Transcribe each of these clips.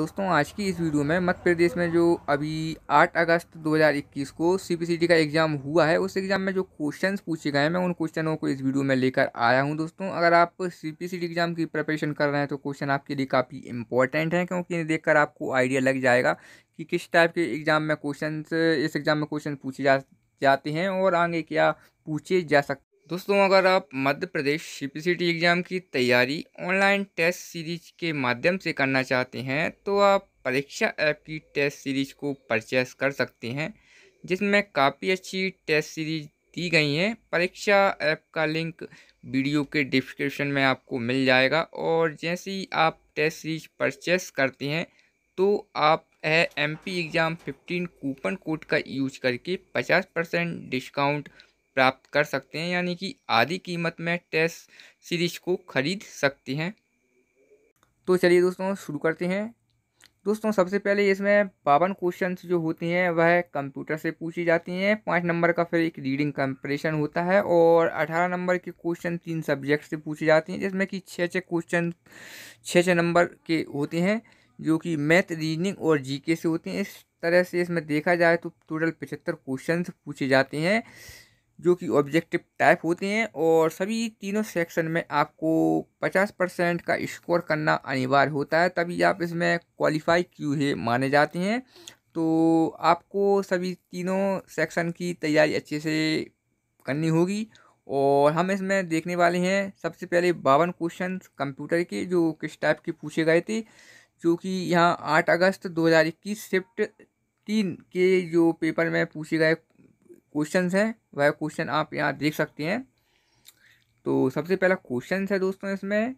दोस्तों आज की इस वीडियो में मध्य प्रदेश में जो अभी 8 अगस्त 2021 को सीपीसीटी का एग्ज़ाम हुआ है उस एग्ज़ाम में जो क्वेश्चंस पूछे गए हैं मैं उन क्वेश्चनों को इस वीडियो में लेकर आया हूं दोस्तों अगर आप सीपीसीटी एग्ज़ाम की प्रिपरेशन कर रहे हैं तो क्वेश्चन आपके लिए काफ़ी इंपॉर्टेंट हैं क्योंकि इन्हें देखकर आपको आइडिया लग जाएगा कि किस टाइप के एग्ज़ाम में क्वेश्चन इस एग्ज़ाम में क्वेश्चन पूछे जा जाते हैं और आगे क्या पूछे जा सकते दोस्तों अगर आप Madhya Pradesh C P C T exam की तैयारी ऑनलाइन टेस्ट सीरीज के माध्यम से करना चाहते हैं तो आप परीक्षा ऐप की टेस्ट सीरीज को परचेस कर सकते हैं जिसमें काफ़ी अच्छी टेस्ट सीरीज दी गई हैं परीक्षा ऐप का लिंक वीडियो के डिस्क्रिप्शन में आपको मिल जाएगा और जैसे ही आप टेस्ट सीरीज परचेस करते हैं तो आप M P exam fifteen coupon code का यूज करके पचास परसेंट डिस्काउंट प्राप्त कर सकते हैं यानी कि आधी कीमत में टेस्ट सीरीज को ख़रीद सकते हैं तो चलिए दोस्तों शुरू करते हैं दोस्तों सबसे पहले इसमें बावन क्वेश्चन जो होते हैं वह कंप्यूटर से पूछी जाती हैं पाँच नंबर का फिर एक रीडिंग कंपटीशन होता है और अठारह नंबर के क्वेश्चन तीन सब्जेक्ट से पूछे जाते हैं जिसमें कि छः छः क्वेश्चन छः छः नंबर के होते हैं जो कि मैथ रीजनिंग और जीके से होते हैं इस तरह से इसमें देखा जाए तो टोटल पचहत्तर क्वेश्चन पूछे जाते हैं जो कि ऑब्जेक्टिव टाइप होते हैं और सभी तीनों सेक्शन में आपको 50 परसेंट का स्कोर करना अनिवार्य होता है तभी आप इसमें क्वालिफाई क्यू है माने जाते हैं तो आपको सभी तीनों सेक्शन की तैयारी अच्छे से करनी होगी और हम इसमें देखने वाले हैं सबसे पहले बावन क्वेश्चन कंप्यूटर के जो किस टाइप के पूछे गए थे जो कि यहाँ आठ अगस्त दो शिफ्ट तीन के जो पेपर में पूछे गए क्वेश्चन है वह क्वेश्चन आप यहाँ देख सकते हैं तो सबसे पहला क्वेश्चन है दोस्तों इसमें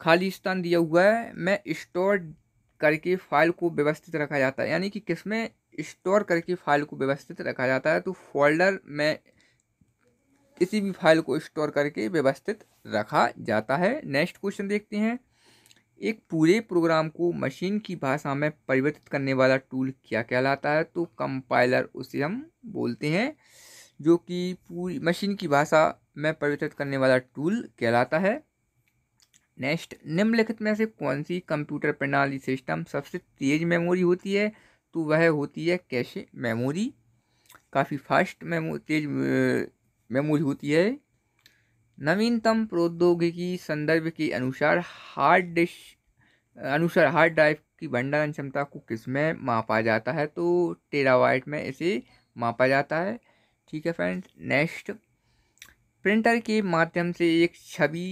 खाली स्थान दिया हुआ है मैं स्टोर करके फाइल को व्यवस्थित रखा जाता है यानी कि किसमें स्टोर करके फाइल को व्यवस्थित रखा जाता है तो फोल्डर में किसी भी फाइल को स्टोर करके व्यवस्थित रखा जाता है नेक्स्ट क्वेश्चन देखते हैं एक पूरे प्रोग्राम को मशीन की भाषा में परिवर्तित करने वाला टूल क्या कहलाता है तो कंपाइलर उसे हम बोलते हैं जो कि पूरी मशीन की भाषा में परिवर्तित करने वाला टूल कहलाता है नेक्स्ट निम्नलिखित में से कौन सी कंप्यूटर प्रणाली सिस्टम सबसे तेज मेमोरी होती है तो वह होती है कैश मेमोरी काफ़ी फास्ट मेमो तेज मेमोरी होती है नवीनतम प्रौद्योगिकी संदर्भ के अनुसार हार्ड डिश अनुसार हार्ड ड्राइव की भंडारण क्षमता को किस में मापा जाता है तो टेरावाइट में इसे मापा जाता है ठीक है फ्रेंड्स नेक्स्ट प्रिंटर के माध्यम से एक छवि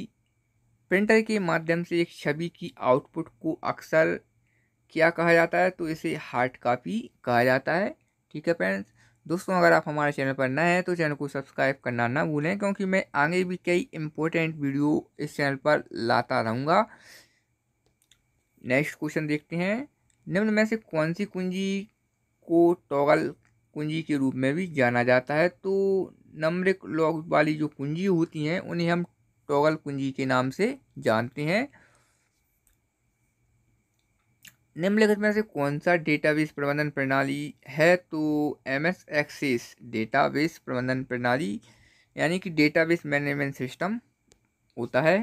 प्रिंटर के माध्यम से एक छवि की आउटपुट को अक्सर क्या कहा जाता है तो इसे हार्ड कॉपी कहा जाता है ठीक है फ्रेंड्स दोस्तों अगर आप हमारे चैनल पर नए हैं तो चैनल को सब्सक्राइब करना ना भूलें क्योंकि मैं आगे भी कई इम्पोर्टेंट वीडियो इस चैनल पर लाता रहूँगा नेक्स्ट क्वेश्चन देखते हैं निम्न में से कौन सी कुंजी को टॉगल कुंजी के रूप में भी जाना जाता है तो नम्रिक लॉक वाली जो कुंजी होती हैं उन्हें हम टॉगल कुंजी के नाम से जानते हैं निम्नलिखित में से कौन सा डेटाबेस प्रबंधन प्रणाली है तो एम एस एक्सिस डेटाबेस प्रबंधन प्रणाली यानी कि डेटाबेस मैनेजमेंट सिस्टम होता है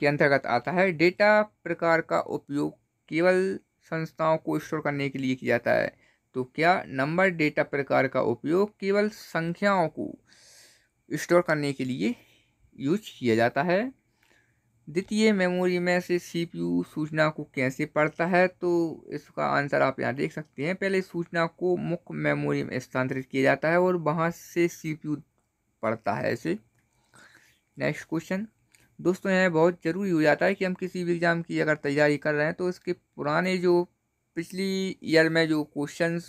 के अंतर्गत आता है डेटा प्रकार का उपयोग केवल संस्थाओं को स्टोर करने के लिए किया जाता है तो क्या नंबर डेटा प्रकार का उपयोग केवल संख्याओं को स्टोर करने के लिए यूज किया जाता है द्वितीय मेमोरी में से सीपीयू सूचना को कैसे पढ़ता है तो इसका आंसर आप यहाँ देख सकते हैं पहले सूचना को मुख्य मेमोरी में स्थानांतरित किया जाता है और वहाँ से सीपीयू पढ़ता है इसे नेक्स्ट क्वेश्चन दोस्तों यह बहुत ज़रूरी हो जाता है कि हम किसी भी एग्ज़ाम की अगर तैयारी कर रहे हैं तो इसके पुराने जो पिछली ईयर में जो क्वेश्चंस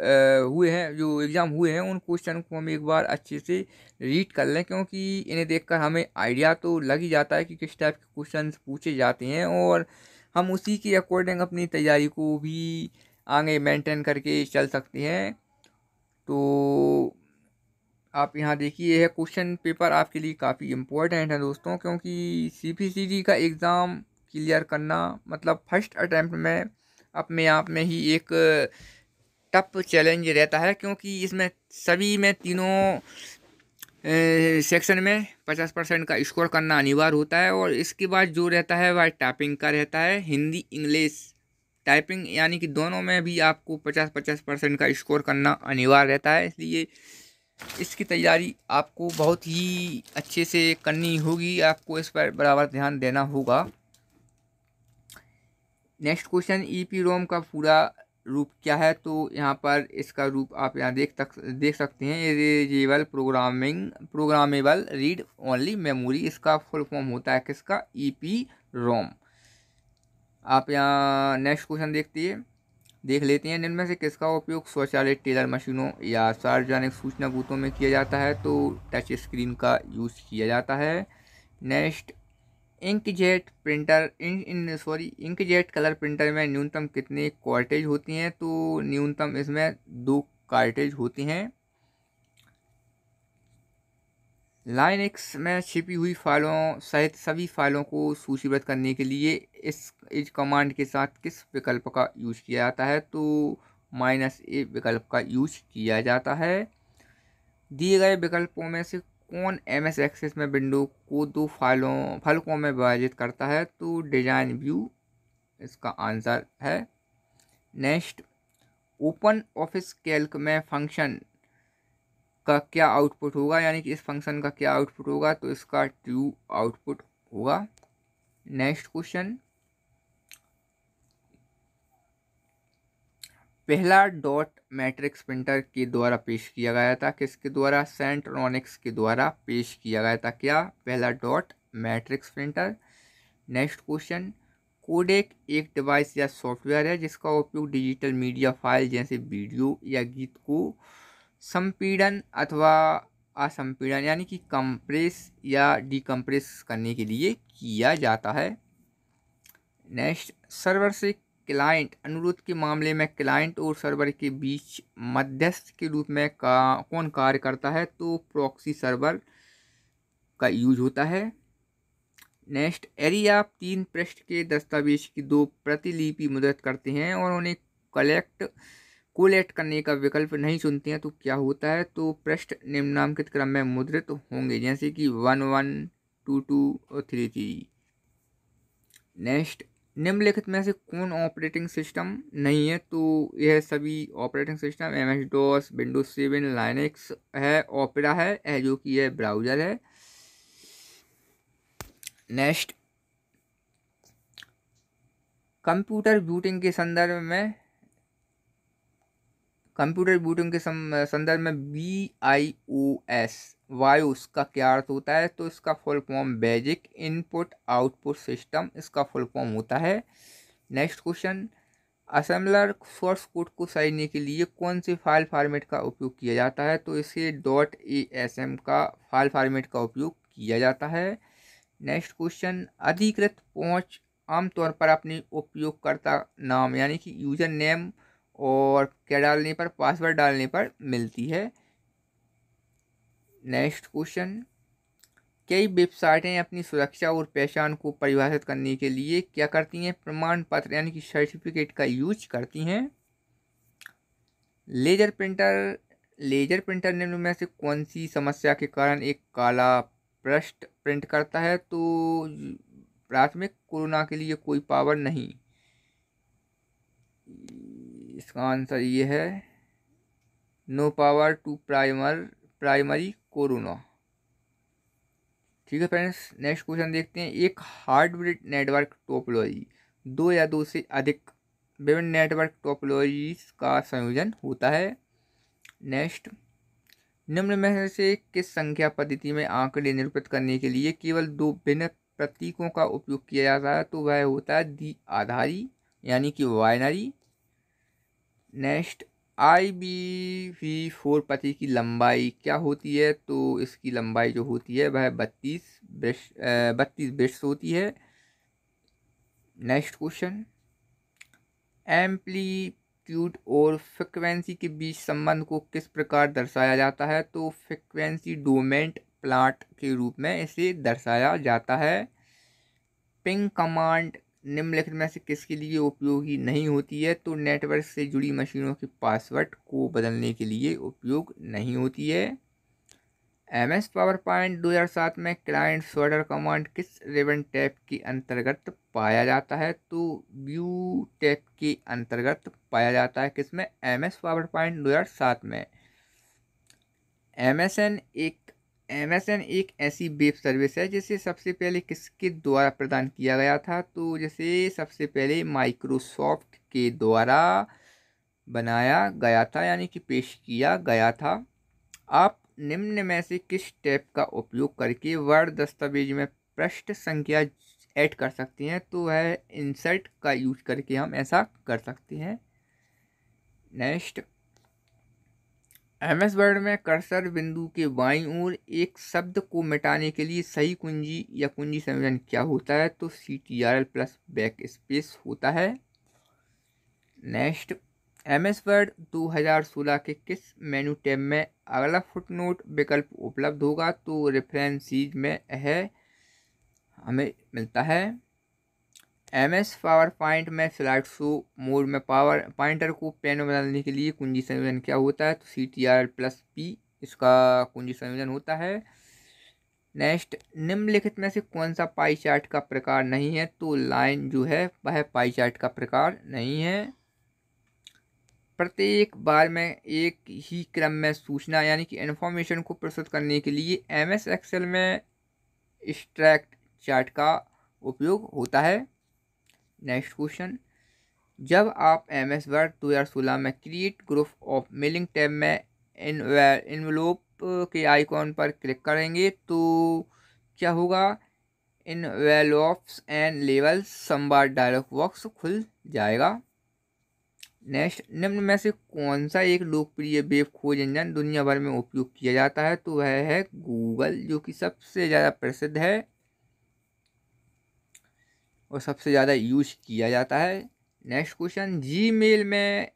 हुए हैं जो एग्ज़ाम हुए हैं उन क्वेश्चन को हम एक बार अच्छे से रीड कर लें क्योंकि इन्हें देखकर हमें आइडिया तो लग ही जाता है कि किस टाइप के क्वेश्चन पूछे जाते हैं और हम उसी के अकॉर्डिंग अपनी तैयारी को भी आगे मेंटेन करके चल सकते हैं तो आप यहाँ देखिए यह क्वेश्चन पेपर आपके लिए काफ़ी इम्पोर्टेंट है दोस्तों क्योंकि सी का एग्ज़ाम क्लियर करना मतलब फर्स्ट अटैम्प्ट में अपने आप में ही एक टप चैलेंज रहता है क्योंकि इसमें सभी में तीनों सेक्शन में पचास परसेंट का स्कोर करना अनिवार्य होता है और इसके बाद जो रहता है वह टाइपिंग का रहता है हिंदी इंग्लिश टाइपिंग यानी कि दोनों में भी आपको पचास पचास परसेंट का स्कोर करना अनिवार्य रहता है इसलिए इसकी तैयारी आपको बहुत ही अच्छे से करनी होगी आपको इस पर बराबर ध्यान देना होगा नेक्स्ट क्वेश्चन पी रोम का पूरा रूप क्या है तो यहाँ पर इसका रूप आप यहाँ देख तक देख सकते हैं erasable programming programmable read only memory इसका फुल फॉर्म होता है किसका ई पी रोम आप यहाँ नेक्स्ट क्वेश्चन देखती है देख लेते हैं जिनमें से किसका उपयोग स्वचालित टेलर मशीनों या सार्वजनिक सूचना बूथों में किया जाता है तो टच स्क्रीन का यूज़ किया जाता है नेक्स्ट इंकजेट प्रिंटर इन, इन सॉरी इंकजेट कलर प्रिंटर में न्यूनतम कितनी क्वार्टेज होती हैं तो न्यूनतम इसमें दो कार्टेज होती हैं लाइनक्स में छिपी हुई फाइलों सहित सभी फाइलों को सूचीबद्ध करने के लिए इस इस कमांड के साथ किस विकल्प का यूज किया जाता है तो माइनस ए विकल्प का यूज किया जाता है दिए गए विकल्पों में से कौन एम एस एक्सेस में विंडो को दो फाइलों फलकों में विभाजित करता है तो डिजाइन व्यू इसका आंसर है नेक्स्ट ओपन ऑफिस कैल्क में फंक्शन का क्या आउटपुट होगा यानी कि इस फंक्शन का क्या आउटपुट होगा तो इसका ट्रू आउटपुट होगा नेक्स्ट क्वेश्चन पहला डॉट मैट्रिक्स प्रिंटर के द्वारा पेश किया गया था किसके द्वारा सेंट्रॉनिक्स के द्वारा पेश किया गया था क्या पहला dot matrix printer next question codec एक डिवाइस या सॉफ्टवेयर है जिसका उपयोग डिजिटल मीडिया फाइल जैसे वीडियो या गीत को संपीड़न अथवा असंपीड़न यानी कि कंप्रेस या डिकम्प्रेस करने के लिए किया जाता है नेक्स्ट सर्वर से क्लाइंट अनुरोध के मामले में क्लाइंट और सर्वर के बीच मध्यस्थ के रूप में का कौन कार्य करता है तो प्रॉक्सी सर्वर का यूज होता है नेक्स्ट यदि आप तीन पृष्ठ के दस्तावेज की दो प्रतिलिपि मदद करते हैं और उन्हें कलेक्ट कोलेक्ट करने का विकल्प नहीं चुनते हैं तो क्या होता है तो पृष्ठ निम्नांकित क्रम में मुद्रित होंगे जैसे कि वन वन टू टू और थ्री थ्री नेक्स्ट निम्नलिखित में से कौन ऑपरेटिंग सिस्टम नहीं है तो यह सभी operating system M S DOS Windows seven Linux है ओपेरा है यह जो कि यह ब्राउज़र है नेक्स्ट कंप्यूटर बूटिंग के संदर्भ में कंप्यूटर बूटिंग के संदर्भ में B I O S BIOS का क्या अर्थ होता है तो इसका full form basic input output system इसका फुल फॉर्म होता है next question assembler source code को सहीने के लिए कौन से फाइल फॉर्मेट का उपयोग किया जाता है तो इसे डॉट ए एस एम का फाइल फॉर्मेट का उपयोग किया जाता है नेक्स्ट क्वेश्चन अधिकृत पहुंच आमतौर पर अपने उपयोगकर्ता नाम यानी कि यूज़र नेम और क्या डालने पर पासवर्ड डालने पर मिलती है नेक्स्ट क्वेश्चन कई वेबसाइटें अपनी सुरक्षा और पहचान को परिभाषित करने के लिए क्या करती हैं प्रमाण पत्र यानी कि सर्टिफिकेट का यूज करती हैं लेजर प्रिंटर लेजर प्रिंटर निम्न में से कौन सी समस्या के कारण एक काला पृष्ठ प्रिंट करता है तो प्राथमिक कोरोना के लिए कोई पावर नहीं इसका आंसर ये है no power to primer primary corona ठीक है फ्रेंड्स नेक्स्ट क्वेश्चन देखते हैं एक हार्डवेड नेटवर्क टोपोलॉजी दो या दो से अधिक विभिन्न नेटवर्क टोपोलॉजी का संयोजन होता है नेक्स्ट निम्न में से किस संख्या पद्धति में आंकड़े निरूपित करने के लिए केवल दो भिन्न प्रतीकों का उपयोग किया जाता है तो वह होता है दी आधारी यानी कि binary next I B V four पति की लंबाई क्या होती है तो इसकी लंबाई जो होती है वह बत्तीस ब्रश बत्तीस ब्रश होती है नेक्स्ट क्वेश्चन एम्पलीट्यूड और फ्रिक्वेंसी के बीच संबंध को किस प्रकार दर्शाया जाता है तो फ्रिक्वेंसी डोमेंट प्लांट के रूप में इसे दर्शाया जाता है पिंग कमांड निम्नलिखित में से किसके लिए उपयोगी नहीं होती है तो नेटवर्क से जुड़ी मशीनों के पासवर्ड को बदलने के लिए उपयोग नहीं होती है एम एस पावर पॉइंट दो हज़ार सात में क्लाइंट सोल्डर कमांड किस रिबन टैप के अंतर्गत पाया जाता है तो व्यू टैप के अंतर्गत पाया जाता है किसमें एम एस पावर पॉइंट दो हज़ार सात में एम एस एन एक अमेजन एक ऐसी वेब सर्विस है जिसे सबसे पहले किसके द्वारा प्रदान किया गया था तो जैसे सबसे पहले माइक्रोसॉफ्ट के द्वारा बनाया गया था यानी कि पेश किया गया था आप निम्न में से किस टैप का उपयोग करके वर्ड दस्तावेज में पृष्ठ संख्या ऐड कर सकते हैं तो है इंसर्ट का यूज करके हम ऐसा कर सकते हैं नेक्स्ट एम एस वर्ड में कर्सर बिंदु के बाईं ओर एक शब्द को मिटाने के लिए सही कुंजी या कुंजी संयोजन क्या होता है तो C T R L plus back space होता है नेक्स्ट एम एस वर्ड दो हज़ार सोलह के किस मेन्यू टैब में अगला फुटनोट विकल्प उपलब्ध होगा तो रेफरेंसीज में है हमें मिलता है एम एस पावर पॉइंट में स्लाइड शो मोड में पावर पॉइंटर को पेन में बदलने के लिए कुंजी संयोजन क्या होता है तो C T R plus P इसका कुंजी संयोजन होता है नेक्स्ट निम्नलिखित में से कौन सा पाई चार्ट का प्रकार नहीं है तो लाइन जो है वह पाई चार्ट का प्रकार नहीं है प्रत्येक बार में एक ही क्रम में सूचना यानी कि इन्फॉर्मेशन को प्रस्तुत करने के लिए एम एस एक्सेल में स्ट्रैक्ट चार्ट का उपयोग होता है नेक्स्ट क्वेश्चन जब आप एम एस वर्ड दो हज़ार सोलह में create group of mailing tab में इनवेलोप के आइकॉन पर क्लिक करेंगे तो क्या होगा इनवेलोप्स एंड लेवल संवाद डायलॉग बॉक्स खुल जाएगा नेक्स्ट निम्न में से कौन सा एक लोकप्रिय वेब खोज इंजन दुनिया भर में उपयोग किया जाता है तो वह है गूगल जो कि सबसे ज़्यादा प्रसिद्ध है वो सबसे ज़्यादा यूज किया जाता है नेक्स्ट क्वेश्चन मेल में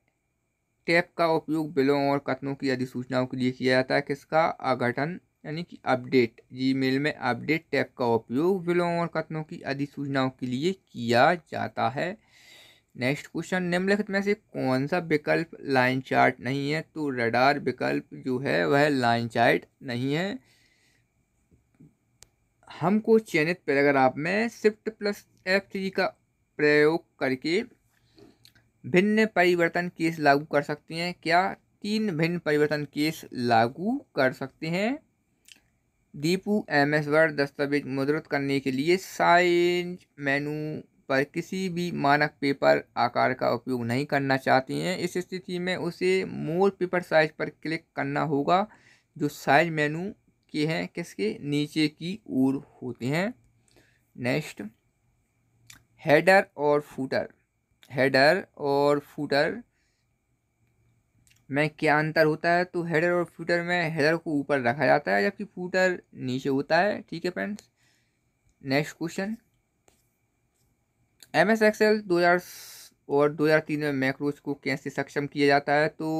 टैप का उपयोग बिलों और कथनों की अधिसूचनाओं के लिए किया जाता है किसका अघटन यानी कि अपडेट मेल में अपडेट टैप का उपयोग बिलों और कथनों की अधिसूचनाओं के लिए किया जाता है नेक्स्ट क्वेश्चन निम्नलिखित में से कौन सा विकल्प लाइन चार्ट नहीं है तो रडार विकल्प जो है वह लाइन चार्ट नहीं है हमको चयनित पैराग्राफ में शिफ्ट प्लस एफ थ्री का प्रयोग करके भिन्न परिवर्तन केस लागू कर सकते हैं क्या तीन भिन्न परिवर्तन केस लागू कर सकते हैं दीपू एम एस वर्ड दस्तावेज मुद्रित करने के लिए साइज मेनू पर किसी भी मानक पेपर आकार का उपयोग नहीं करना चाहते हैं इस स्थिति में उसे मोर पेपर साइज पर क्लिक करना होगा जो साइज मेनू के हैं किसके नीचे की ओर होते हैं नेक्स्ट हेडर और फूटर हेडर और फूटर में क्या अंतर होता है तो हेडर और फूटर में हेडर को ऊपर रखा जाता है जबकि फूटर नीचे होता है ठीक है friends next question M S Excel दो हज़ार और दो हज़ार तीन में मैक्रोज को कैसे सक्षम किया जाता है तो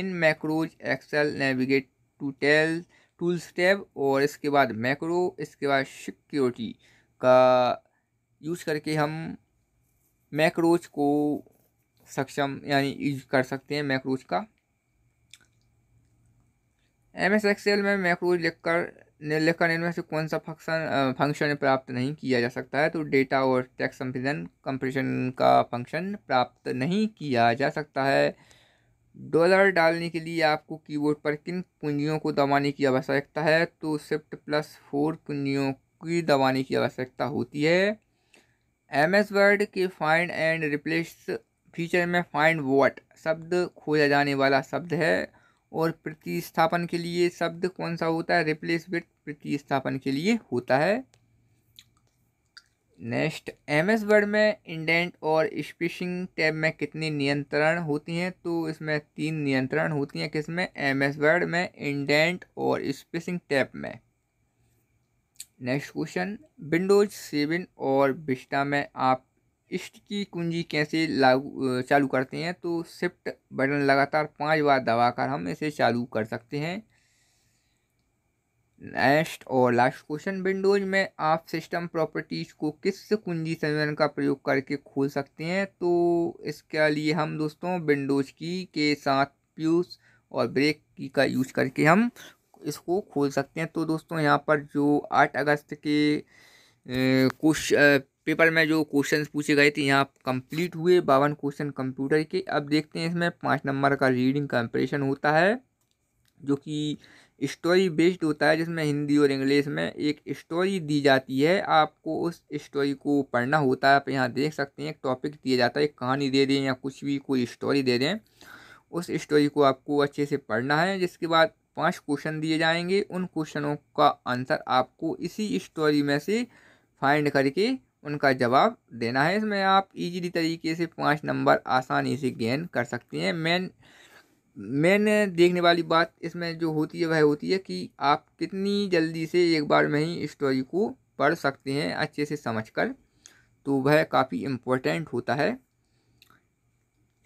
इन macros Excel navigate to tell tools tab और इसके बाद मैक्रो इसके बाद सिक्योरिटी का यूज़ करके हम मैक्रोज को सक्षम यानी यूज कर सकते हैं मैक्रोज का एम एस एक्सेल में मैक्रोज लिखकर लिखकर इनमें से कौन सा फंक्शन फंक्शन प्राप्त नहीं किया जा सकता है तो डेटा और टैक्स कंपेरिजन कंपेरिजन का फंक्शन प्राप्त नहीं किया जा सकता है डॉलर डालने के लिए आपको कीबोर्ड पर किन कुंजियों को दबाने की आवश्यकता है तो शिफ्ट प्लस फोर कुंजियों की दबाने की आवश्यकता होती है एम एस वर्ड के फाइंड एंड रिप्लेस फीचर में फाइंड वॉट शब्द खोजा जाने वाला शब्द है और प्रतिस्थापन के लिए शब्द कौन सा होता है रिप्लेस विथ प्रतिस्थापन के लिए होता है नेक्स्ट एम एस वर्ड में इंडेंट और स्पिशिंग टैब में कितनी नियंत्रण होती हैं तो इसमें तीन नियंत्रण होती हैं किसमें एम एस वर्ड में इंडेंट और स्पिशिंग टैब में नेक्स्ट क्वेश्चन विंडोज सेवन और बिस्टा में आप इष्ट की कुंजी कैसे लागू चालू करते हैं तो शिफ्ट बटन लगातार पांच बार दबाकर हम इसे चालू कर सकते हैं नेक्स्ट और लास्ट क्वेश्चन विंडोज में आप सिस्टम प्रॉपर्टीज़ को किस कुंजी संयोजन का प्रयोग करके खोल सकते हैं तो इसके लिए हम दोस्तों विंडोज की के साथ प्यूस और ब्रेक की का यूज करके हम इसको खोल सकते हैं तो दोस्तों यहाँ पर जो आठ अगस्त के कुछ पेपर में जो क्वेश्चंस पूछे गए थे यहाँ कंप्लीट हुए बावन क्वेश्चन कंप्यूटर के अब देखते हैं इसमें पाँच नंबर का रीडिंग कंपरेशन होता है जो कि स्टोरी बेस्ड होता है जिसमें हिंदी और इंग्लिश में एक स्टोरी दी जाती है आपको उस स्टोरी को पढ़ना होता है आप यहाँ देख सकते हैं एक टॉपिक दिया जाता है एक कहानी दे दें या कुछ भी कोई स्टोरी दे दें उस स्टोरी को आपको अच्छे से पढ़ना है जिसके बाद पांच क्वेश्चन दिए जाएंगे उन क्वेश्चनों का आंसर आपको इसी स्टोरी में से फाइंड करके उनका जवाब देना है इसमें आप इजीली तरीके से पाँच नंबर आसानी से गेन कर सकते हैं मेन मेन देखने वाली बात इसमें जो होती है वह होती है कि आप कितनी जल्दी से एक बार में ही स्टोरी को पढ़ सकते हैं अच्छे से समझ कर तो वह काफ़ी इम्पोर्टेंट होता है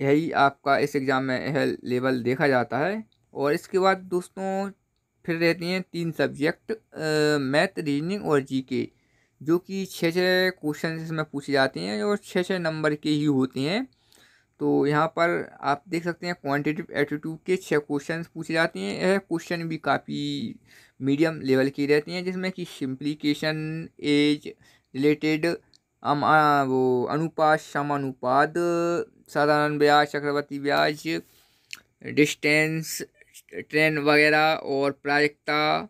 यही आपका इस एग्ज़ाम में यह लेवल देखा जाता है और इसके बाद दोस्तों फिर रहती हैं तीन सब्जेक्ट मैथ रीजनिंग और जीके जो कि छः छः क्वेश्चन इसमें पूछे जाते हैं और छः छः नंबर के ही होते हैं तो यहाँ पर आप देख सकते हैं क्वांटिटिव एटीट्यूड के छः क्वेश्चन पूछे जाते हैं यह क्वेश्चन भी काफ़ी मीडियम लेवल की रहती हैं जिसमें कि सिंप्लीकेशन एज रिलेटेड वो अनुपात समानुपात साधारण ब्याज चक्रवर्ती ब्याज डिस्टेंस ट्रेन वगैरह और प्रायिकता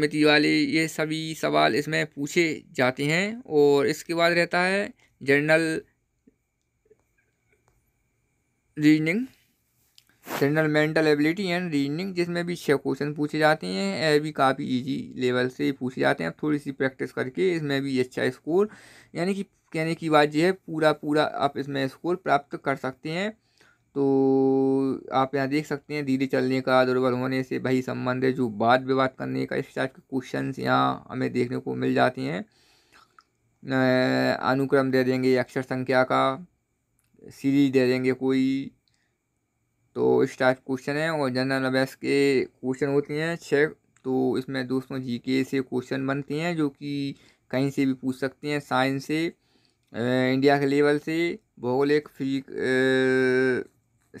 मिति वाले ये सभी सवाल इसमें पूछे जाते हैं और इसके बाद रहता है general reasoning general mental ability and reasoning जिसमें भी छः क्वेश्चन पूछे जाते हैं ये भी काफ़ी इजी लेवल से पूछे जाते हैं थोड़ी सी प्रैक्टिस करके इसमें भी अच्छा स्कोर यानी कि कहने की बात यह है पूरा पूरा आप इसमें स्कोर प्राप्त कर सकते हैं तो आप यहाँ देख सकते हैं धीरे चलने का दुर्बल होने से भाई संबंध है जो बात विवाद करने का इस टाइप के क्वेश्चन यहाँ हमें देखने को मिल जाते हैं अनुक्रम दे देंगे अक्षर संख्या का सीरीज दे देंगे कोई तो इस टाइप क्वेश्चन है और जनरल अवेयर्स के क्वेश्चन होते हैं छः तो इसमें दोस्तों जीके से क्वेश्चन बनते हैं जो कि कहीं से भी पूछ सकते हैं साइंस से इंडिया के लेवल से भौगोलिक फिजिक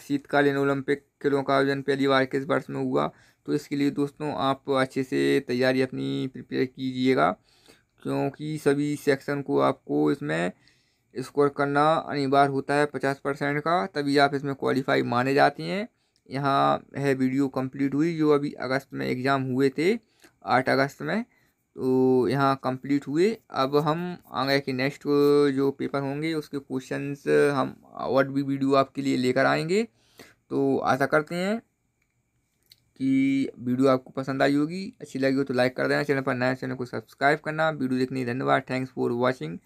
शीतकालीन ओलंपिक खेलों का आयोजन पहली बार किस वर्ष में हुआ तो इसके लिए दोस्तों आप अच्छे से तैयारी अपनी प्रिपेयर कीजिएगा क्योंकि सभी सेक्शन को आपको इसमें स्कोर करना अनिवार्य होता है पचास परसेंट का तभी आप इसमें क्वालिफाई माने जाते हैं यहाँ है वीडियो कंप्लीट हुई जो अभी अगस्त में एग्ज़ाम हुए थे आठ अगस्त में तो यहाँ कंप्लीट हुए अब हम आगे के नेक्स्ट जो पेपर होंगे उसके क्वेश्चंस हम और भी वीडियो आपके लिए लेकर आएंगे तो आशा करते हैं कि वीडियो आपको पसंद आई होगी अच्छी लगी हो तो लाइक कर देना चैनल पर नया चैनल को सब्सक्राइब करना वीडियो देखने धन्यवाद थैंक्स फॉर वॉचिंग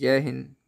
जय हिंद